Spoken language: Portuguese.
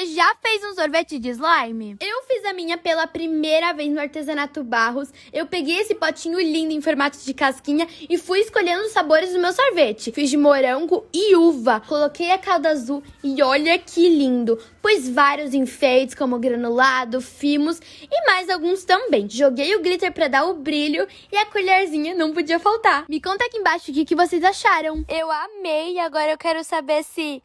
Você já fez um sorvete de slime? Eu fiz a minha pela primeira vez no artesanato Barros. Eu peguei esse potinho lindo em formato de casquinha e fui escolhendo os sabores do meu sorvete. Fiz de morango e uva. Coloquei a calda azul e olha que lindo. Pus vários enfeites como granulado, fimos e mais alguns também. Joguei o glitter para dar o brilho e a colherzinha não podia faltar. Me conta aqui embaixo o que, que vocês acharam. Eu amei, agora eu quero saber se